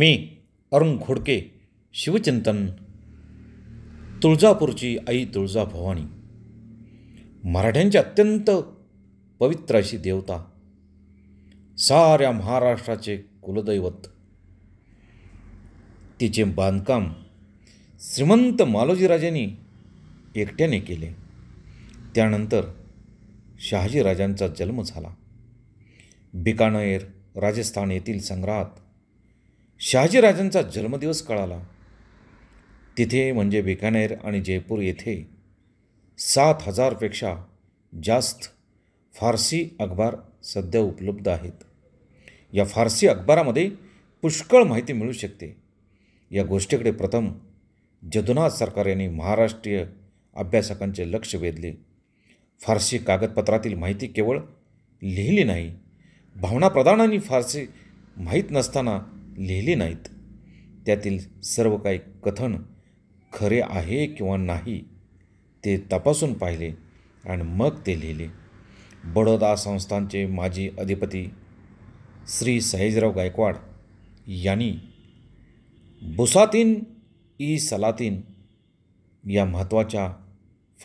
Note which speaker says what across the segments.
Speaker 1: मी अरुण घोडके शिवचिंतन तुळजापूरची आई तुळजा भवानी मराठ्यांची अत्यंत पवित्र अशी देवता साऱ्या महाराष्ट्राचे कुलदैवत तिचे बांधकाम श्रीमंत मालोजीराजांनी एकट्याने केले त्यानंतर शहाजीराजांचा जन्म झाला बिकानेर राजस्थान येथील संग्रहात शहाजीराजांचा जन्मदिवस कळाला तिथे म्हणजे बिकानेर आणि जयपूर येथे सात हजारपेक्षा जास्त फारसी अखबार सध्या उपलब्ध आहेत या फारसी अखबारामध्ये पुष्कळ माहिती मिळू शकते या गोष्टीकडे प्रथम जदुनाथ सरकार यांनी महाराष्ट्रीय अभ्यासकांचे लक्ष वेधले फारसी कागदपत्रातील माहिती केवळ लिहिली नाही भावनाप्रधानांनी फारसी माहीत नसताना लिहिले नाहीत त्यातील सर्व काही कथन खरे आहे किंवा नाही ते तपासून पाहिले आणि मग ते लिहिले बडोदा संस्थांचे माजी अधिपती श्री सहेजराव गायकवाड यांनी बुसातीन ई सलातीन या महत्त्वाच्या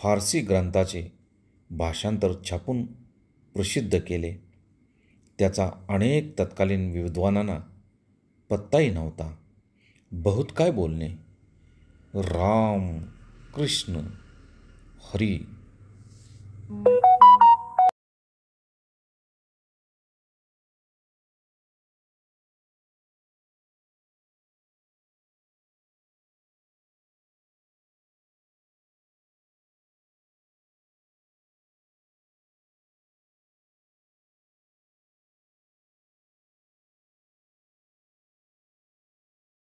Speaker 1: फारसी ग्रंथाचे भाषांतर छापून प्रसिद्ध केले त्याचा अनेक तत्कालीन विद्वानांना पत्ताही नव्हता बहुत काय बोलणे राम कृष्ण हरी